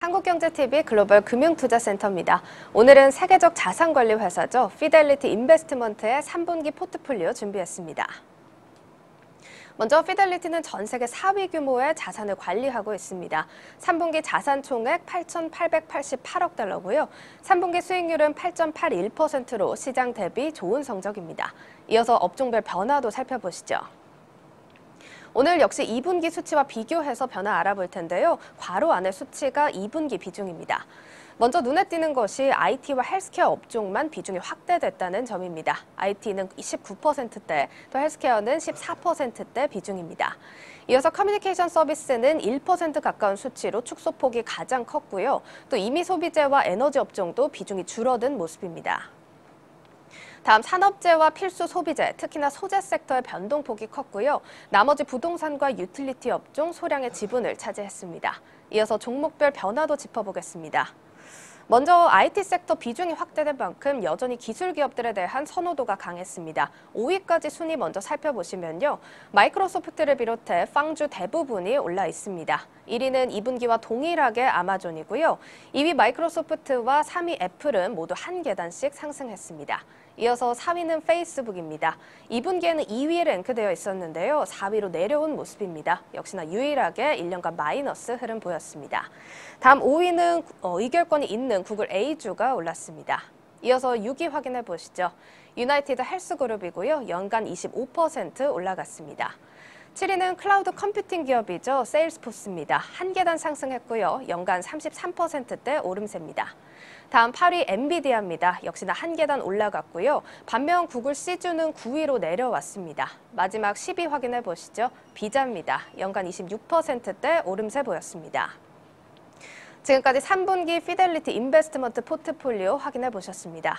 한국경제TV 글로벌 금융투자센터입니다. 오늘은 세계적 자산관리 회사죠. 피델리티 인베스트먼트의 3분기 포트폴리오 준비했습니다. 먼저 피델리티는 전 세계 4위 규모의 자산을 관리하고 있습니다. 3분기 자산 총액 8,888억 달러고요. 3분기 수익률은 8.81%로 시장 대비 좋은 성적입니다. 이어서 업종별 변화도 살펴보시죠. 오늘 역시 2분기 수치와 비교해서 변화 알아볼 텐데요. 괄호 안의 수치가 2분기 비중입니다. 먼저 눈에 띄는 것이 IT와 헬스케어 업종만 비중이 확대됐다는 점입니다. IT는 19%대, 또 헬스케어는 14%대 비중입니다. 이어서 커뮤니케이션 서비스는 1% 가까운 수치로 축소폭이 가장 컸고요. 또 이미 소비재와 에너지 업종도 비중이 줄어든 모습입니다. 다음 산업재와 필수 소비재, 특히나 소재 섹터의 변동폭이 컸고요. 나머지 부동산과 유틸리티 업종 소량의 지분을 차지했습니다. 이어서 종목별 변화도 짚어보겠습니다. 먼저 IT 섹터 비중이 확대된 만큼 여전히 기술 기업들에 대한 선호도가 강했습니다. 5위까지 순위 먼저 살펴보시면요. 마이크로소프트를 비롯해 빵주 대부분이 올라 있습니다. 1위는 2분기와 동일하게 아마존이고요. 2위 마이크로소프트와 3위 애플은 모두 한 계단씩 상승했습니다. 이어서 3위는 페이스북입니다. 2분기에는 2위에 랭크되어 있었는데요. 4위로 내려온 모습입니다. 역시나 유일하게 1년간 마이너스 흐름 보였습니다. 다음 5위는 어, 의결권이 있는 구글 A주가 올랐습니다. 이어서 6위 확인해 보시죠. 유나이티드 헬스그룹이고요. 연간 25% 올라갔습니다. 7위는 클라우드 컴퓨팅 기업이죠. 세일스포스입니다. 한 계단 상승했고요. 연간 33%대 오름세입니다. 다음 8위 엔비디아입니다. 역시나 한 계단 올라갔고요. 반면 구글 시주는 9위로 내려왔습니다. 마지막 10위 확인해 보시죠. 비자입니다. 연간 26%대 오름세 보였습니다. 지금까지 3분기 피델리티 인베스트먼트 포트폴리오 확인해 보셨습니다.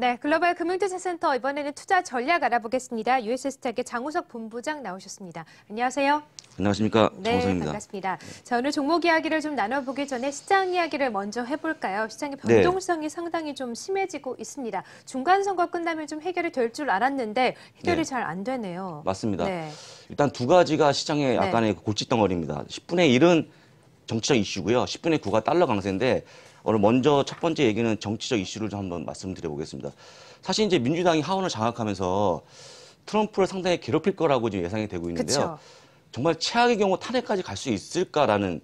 네, 글로벌 금융투자센터 이번에는 투자 전략 알아보겠습니다. US스탁의 장우석 본부장 나오셨습니다. 안녕하세요. 안녕하십니까. 정우석입니다. 네, 반갑습니다. 자, 오늘 종목 이야기를 좀 나눠보기 전에 시장 이야기를 먼저 해볼까요? 시장의 네. 변동성이 네. 상당히 좀 심해지고 있습니다. 중간 선거 끝나면 좀 해결이 될 줄 알았는데 해결이 네. 잘안 되네요. 맞습니다. 네. 일단 두 가지가 시장의 네. 약간의 골칫덩어리입니다. 10분의 1은 정치적 이슈고요. 10분의 9가 달러 강세인데 오늘 먼저 첫 번째 얘기는 정치적 이슈를 좀 한번 말씀드려 보겠습니다. 사실 이제 민주당이 하원을 장악하면서 트럼프를 상당히 괴롭힐 거라고 지금 예상이 되고 있는데요. 그쵸. 정말 최악의 경우 탄핵까지 갈 수 있을까라는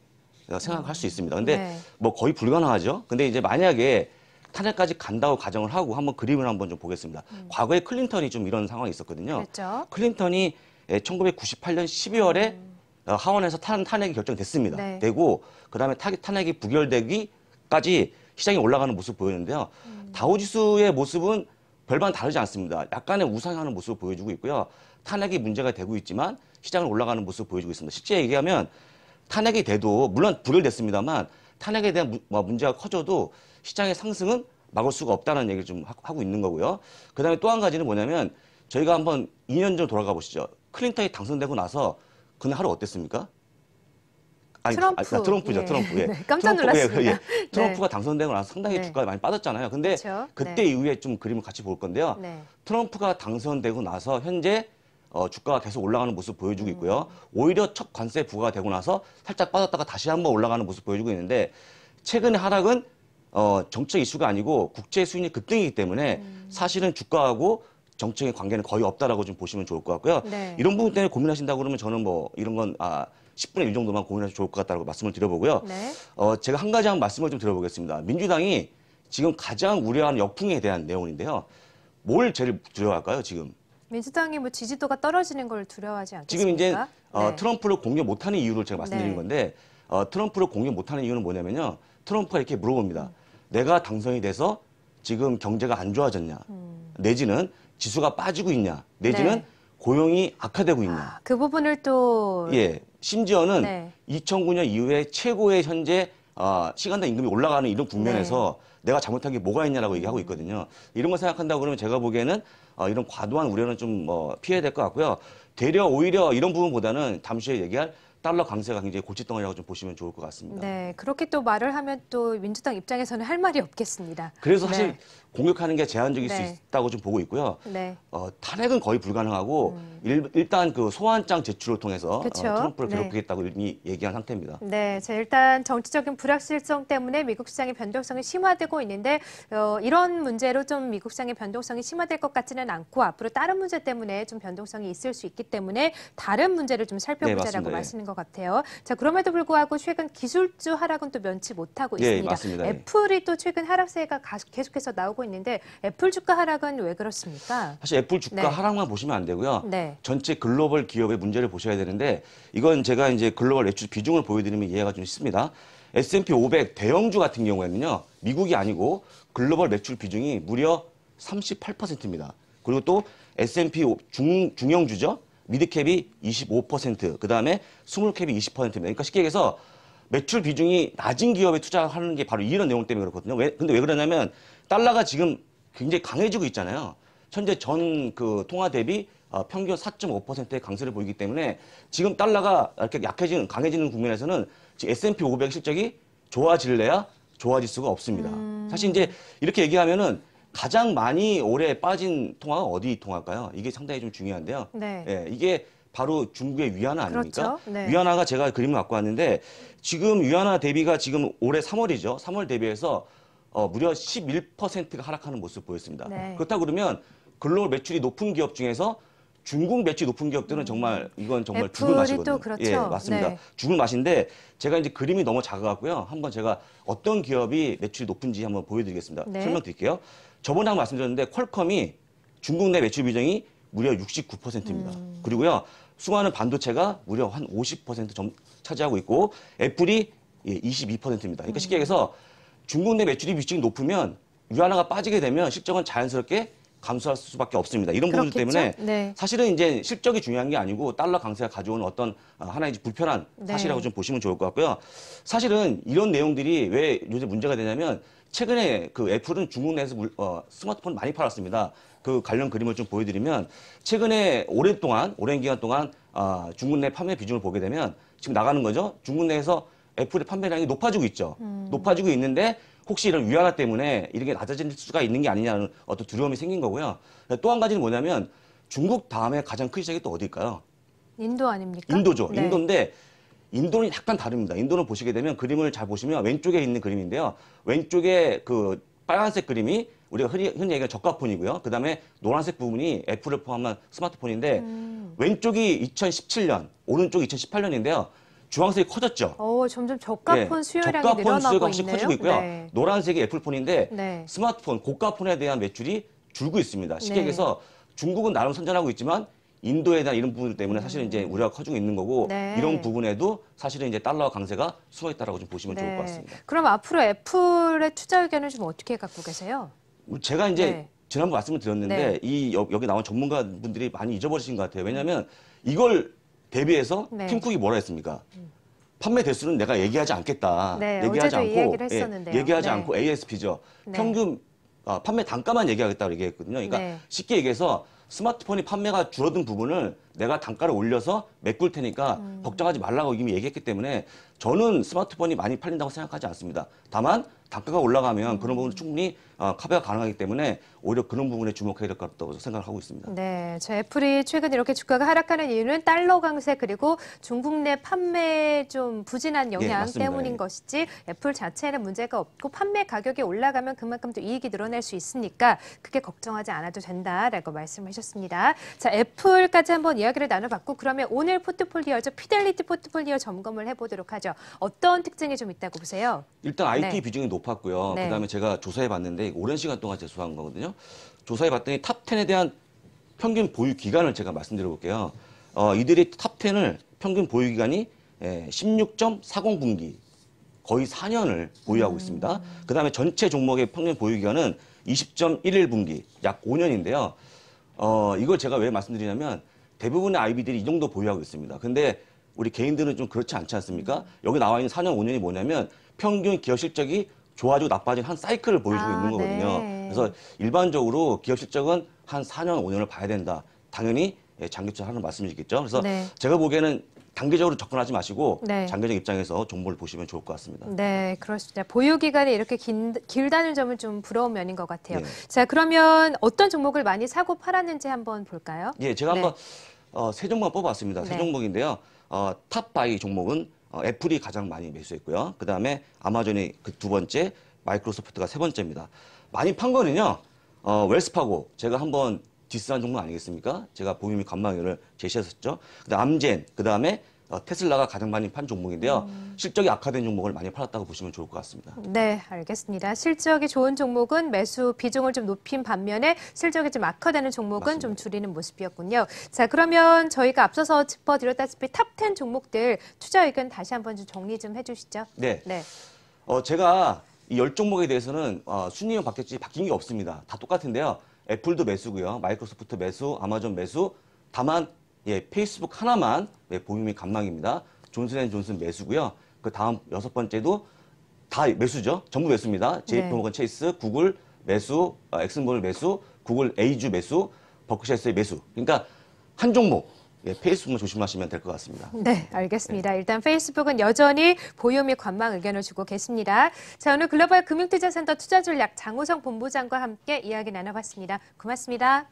생각할 음. 수 있습니다. 근데 네. 뭐 거의 불가능하죠. 근데 이제 만약에 탄핵까지 간다고 가정을 하고 한번 그림을 한번 좀 보겠습니다. 음. 과거에 클린턴이 좀 이런 상황이 있었거든요. 그렇죠. 클린턴이 1998년 예, 12월에 음. 어, 하원에서 탄, 탄핵이 결정됐습니다. 네. 되고 그다음에 탄핵이 부결되기 까지 시장이 올라가는 모습 보였는데요. 음. 다우지수의 모습은 별반 다르지 않습니다. 약간의 우상하는 모습을 보여주고 있고요. 탄핵이 문제가 되고 있지만 시장을 올라가는 모습을 보여주고 있습니다. 실제 얘기하면 탄핵이 돼도 물론 불결됐습니다만 탄핵에 대한 뭐 문제가 커져도 시장의 상승은 막을 수가 없다는 얘기를 좀 하고 있는 거고요. 그다음에 또 한 가지는 뭐냐면 저희가 한번 2년 전 돌아가 보시죠. 클린턴이 당선되고 나서 그날 하루 어땠습니까? 아니, 트럼프. 아, 아, 트럼프죠, 예. 트럼프. 예. 네, 깜짝 놀랐습니다. 트럼프, 예, 예. 네. 트럼프가 당선되고 나서 상당히 네. 주가가 많이 빠졌잖아요. 근데 그쵸? 그때 네. 이후에 좀 그림을 같이 볼 건데요. 네. 트럼프가 당선되고 나서 현재 어, 주가가 계속 올라가는 모습 보여주고 있고요. 음. 오히려 첫 관세 부과가 되고 나서 살짝 빠졌다가 다시 한번 올라가는 모습 보여주고 있는데 최근의 하락은 어, 정책 이슈가 아니고 국제 수익이 급등이기 때문에 음. 사실은 주가하고 정책의 관계는 거의 없다라고 좀 보시면 좋을 것 같고요. 이런 부분 때문에 고민하신다고 그러면 저는 뭐 이런 건 아, 10분의 1 정도만 고민하셔도 좋을 것 같다고 말씀을 드려보고요. 네. 어, 제가 한 가지 한 말씀을 좀 드려보겠습니다. 민주당이 지금 가장 우려하는 역풍에 대한 내용인데요. 뭘 제일 두려워할까요, 지금? 민주당이 뭐 지지도가 떨어지는 걸 두려워하지 않겠습니까? 지금 이제 어, 네. 트럼프를 공격 못하는 이유를 제가 말씀드린 네. 건데 어, 트럼프를 공격 못하는 이유는 뭐냐면요. 트럼프가 이렇게 물어봅니다. 음. 내가 당선이 돼서 지금 경제가 안 좋아졌냐, 음. 내지는 지수가 빠지고 있냐, 내지는 네. 고용이 악화되고 있냐. 아, 그 부분을 또 예, 심지어는 네. 2009년 이후에 최고의 현재 어, 시간당 임금이 올라가는 이런 국면에서 네. 내가 잘못한 게 뭐가 있냐라고 얘기하고 있거든요. 이런 걸 생각한다고 그러면 제가 보기에는 어, 이런 과도한 우려는 좀 어, 피해야 될 것 같고요. 되려 오히려 이런 부분보다는 담시에 얘기할 달러 강세가 굉장히 고칫덩어리라고좀 보시면 좋을 것 같습니다. 네, 그렇게 또 말을 하면 또 민주당 입장에서는 할 말이 없겠습니다. 그래서 사실 네. 공격하는 게 제한적일 네. 수 있다고 좀 보고 있고요. 네. 어, 탄핵은 거의 불가능하고 음. 일, 단그 소환장 제출을 통해서 어, 트럼프를 네. 괴롭히겠다고 네. 이미 얘기한 상태입니다. 네, 자, 일단 정치적인 불확실성 때문에 미국 시장의 변동성이 심화되고 있는데 어, 이런 문제로 좀 미국 시장의 변동성이 심화될 것 같지는 않고 앞으로 다른 문제 때문에 좀 변동성이 있을 수 있기 때문에 다른 문제를 좀 네, 살펴보자라고 네, 말씀인 것 같아요. 자, 그럼에도 불구하고 최근 기술주 하락은 또 면치 못하고 예, 있습니다. 예. 애플이 또 최근 하락세가 계속해서 나오고 있는데 애플 주가 하락은 왜 그렇습니까? 사실 애플 주가 네. 하락만 보시면 안 되고요. 네. 전체 글로벌 기업의 문제를 보셔야 되는데 이건 제가 이제 글로벌 매출 비중을 보여드리면 이해가 좀 쉽습니다. S&P 500 대형주 같은 경우에는요. 미국이 아니고 글로벌 매출 비중이 무려 38%입니다. 그리고 또 S&P 중, 중형주죠. 미드캡이 25%, 그다음에 스몰캡이 20%입니다. 그러니까 쉽게 얘기해서 매출 비중이 낮은 기업에 투자하는 게 바로 이런 내용 때문에 그렇거든요. 왜, 근데 왜 그러냐면 달러가 지금 굉장히 강해지고 있잖아요. 현재 전 그 통화 대비 어, 평균 4.5%의 강세를 보이기 때문에 지금 달러가 이렇게 약해지는 강해지는 국면에서는 지금 S&P 500 실적이 좋아질래야 좋아질 수가 없습니다. 음. 사실 이제 이렇게 얘기하면은 가장 많이 올해 빠진 통화가 어디 통화일까요? 이게 상당히 좀 중요한데요. 네. 예, 이게 바로 중국의 위안화 아닙니까? 그렇죠. 네. 위안화가 제가 그림을 갖고 왔는데 지금 위안화 대비가 지금 올해 3월이죠. 3월 대비해서 어, 무려 11%가 하락하는 모습 을 보였습니다. 네. 그렇다 그러면 글로벌 매출이 높은 기업 중에서 중국 매출이 높은 기업들은 음. 정말 이건 정말 죽을 맛이거든요. 그렇죠. 예, 맞습니다. 네. 죽을 맛인데 제가 이제 그림이 너무 작아갖고요. 한번 제가 어떤 기업이 매출이 높은지 한번 보여드리겠습니다. 네. 설명드릴게요. 저번에 한번 말씀드렸는데 퀄컴이 중국 내 매출 비중이 무려 69%입니다. 음. 그리고요. 수많은 반도체가 무려 한 50% 차지하고 있고 애플이 예, 22%입니다. 그러니까 음. 쉽게 얘기해서 중국 내 매출이 비중이 높으면 위안화가 빠지게 되면 실적은 자연스럽게 감소할 수밖에 없습니다. 이런 부분들 때문에 네. 사실은 이제 실적이 중요한 게 아니고 달러 강세가 가져온 어떤 아, 하나의 불편한 네. 사실이라고 네. 좀 보시면 좋을 것 같고요. 사실은 이런 내용들이 왜 요새 문제가 되냐면 최근에 그 애플은 중국 내에서 물, 어, 스마트폰 많이 팔았습니다. 그 관련 그림을 좀 보여드리면 최근에 오랫 동안 오랜 기간 동안 어, 중국 내 판매 비중을 보게 되면 지금 나가는 거죠. 중국 내에서 애플의 판매량이 높아지고 있죠. 음. 높아지고 있는데 혹시 이런 위안화 때문에 이런 게 낮아질 수가 있는 게 아니냐는 어떤 두려움이 생긴 거고요. 또 한 가지는 뭐냐면 중국 다음에 가장 큰 시장이 또 어디일까요? 인도 아닙니까? 인도죠. 네. 인도인데 인도는 약간 다릅니다. 인도는 보시게 되면 그림을 잘 보시면 왼쪽에 있는 그림인데요. 왼쪽에 그 빨간색 그림이 우리가 흔히, 흔히 얘기하는 저가폰이고요. 그 다음에 노란색 부분이 애플을 포함한 스마트폰인데 음. 왼쪽이 2017년, 오른쪽이 2018년인데요. 주황색이 커졌죠. 오, 어, 점점 저가폰 네, 수요량이 저가폰 늘어나고 수요가 확실히 있네요. 커지고 있고요. 네. 노란색이 애플폰인데 네. 스마트폰, 고가폰에 대한 매출이 줄고 있습니다. 쉽게 네. 얘기해서 중국은 나름 선전하고 있지만 인도에 대한 이런 부분 때문에 사실은 이제 음. 우려가 커지고 있는 거고 네. 이런 부분에도 사실은 이제 달러 강세가 숨어 있다라고 좀 보시면 네. 좋을 것 네. 같습니다. 그럼 앞으로 애플의 투자 의견을 좀 어떻게 갖고 계세요? 뭐 제가 이제 네. 지난번 말씀을 드렸는데 네. 이 여기 나온 전문가분들이 많이 잊어버리신 것 같아요. 왜냐하면 이걸 데뷔해서 네. 팀쿡이 뭐라 했습니까? 판매 대수는 내가 얘기하지 않겠다. 네, 얘기하지 않고 예, 얘기하지 네. 않고 ASP죠. 네. 평균 아, 판매 단가만 얘기하겠다고 얘기했거든요. 그러니까 네. 쉽게 얘기해서 스마트폰이 판매가 줄어든 부분을 내가 단가를 올려서 메꿀 테니까 음. 걱정하지 말라고 이미 얘기했기 때문에 저는 스마트폰이 많이 팔린다고 생각하지 않습니다. 다만 단가가 올라가면 그런 부분을 충분히 커버가 아, 가능하기 때문에 오히려 그런 부분에 주목해야 될 것 같다고 생각하고 있습니다. 네, 저 애플이 최근 이렇게 주가가 하락하는 이유는 달러 강세 그리고 중국 내 판매 좀 부진한 영향 예, 때문인 예. 것이지 애플 자체에는 문제가 없고 판매 가격이 올라가면 그만큼 또 이익이 늘어날 수 있으니까 그게 걱정하지 않아도 된다라고 말씀하셨습니다. 자, 애플까지 한번 이야기를 나눠봤고 그러면 오늘 포트폴리오죠 피델리티 포트폴리오 점검을 해보도록 하죠. 어떤 특징이 좀 있다고 보세요? 일단 IT 네. 비중이 높았고요. 네. 그다음에 제가 조사해봤는데 사례 오랜 시간 동안 제소한 거거든요. 조사해 봤더니 탑10에 대한 평균 보유 기간을 제가 말씀드려 볼게요. 어, 이들이 탑10을 평균 보유 기간이 16.40분기 예, 거의 4년을 보유하고 음. 있습니다. 그다음에 전체 종목의 평균 보유 기간은 20.11분기 약 5년인데요. 어, 이걸 제가 왜 말씀드리냐면 대부분의 아이비들이이 정도 보유하고 있습니다. 근데 우리 개인들은 좀 그렇지 않지 않습니까? 여기 나와 있는 4년 5년이 뭐냐면 평균 기업 실적이 좋아지고 나빠진한 사이클을 보여주고 아, 있는 거거든요. 네. 그래서 일반적으로 기업 실적은 한 4년, 5년을 봐야 된다. 당연히 예, 장기 투자 하는 말씀이시겠죠. 그래서 네. 제가 보기에는 단기적으로 접근하지 마시고 네. 장기적 입장에서 정보를 보시면 좋을 것 같습니다. 네, 그렇습니다. 보유 기간이 이렇게 긴, 길다는 점은 좀 부러운 면인 것 같아요. 네. 자, 그러면 어떤 종목을 많이 사고 팔았는지 한번 볼까요? 예, 제가 네. 한번 어, 세 종목 뽑았습니다. 아세 네. 종목인데요. 어, 탑 바이 종목은 어, 애플이 가장 많이 매수했고요. 그다음에 아마존이 그 두 번째, 마이크로소프트가 세 번째입니다. 많이 판 거는요. 어, 웰스파고 제가 한번 디스한 종목 아니겠습니까? 제가 보임이 관망위를 제시했었죠. 그다음 암젠, 그다음에 어, 테슬라가 가장 많이 판 종목인데요. 음. 실적이 악화된 종목을 많이 팔았다고 보시면 좋을 것 같습니다. 네, 알겠습니다. 실적이 좋은 종목은 매수 비중을 좀 높인 반면에 실적이 좀 악화되는 종목은 맞습니다. 좀 줄이는 모습이었군요. 자, 그러면 저희가 앞서서 짚어드렸다시피 탑 10 종목들 투자 의견 다시 한번 좀 정리 좀 해주시죠. 네. 네. 어, 제가 이열 종목에 대해서는 어, 순위형 바뀌었지 바뀐 게 없습니다. 다 똑같은데요. 애플도 매수고요. 마이크로소프트 매수, 아마존 매수. 다만 예, 페이스북 하나만 예, 보유미 감망입니다. 존슨앤존슨 매수고요. 그 다음 여섯 번째도 다 매수죠. 전부 매수입니다. 제이프모건 네. 체이스, 구글 매수, 어, 아, 엑슨모 매수, 구글 에이주 매수, 버크셔스의 매수. 그러니까 한 종목 예, 페이스북만 조심하시면 될 것 같습니다. 네, 알겠습니다. 네. 일단 페이스북은 여전히 보유 및 관망 의견을 주고 계십니다. 자, 오늘 글로벌 금융투자센터 투자전략 장우성 본부장과 함께 이야기 나눠봤습니다. 고맙습니다.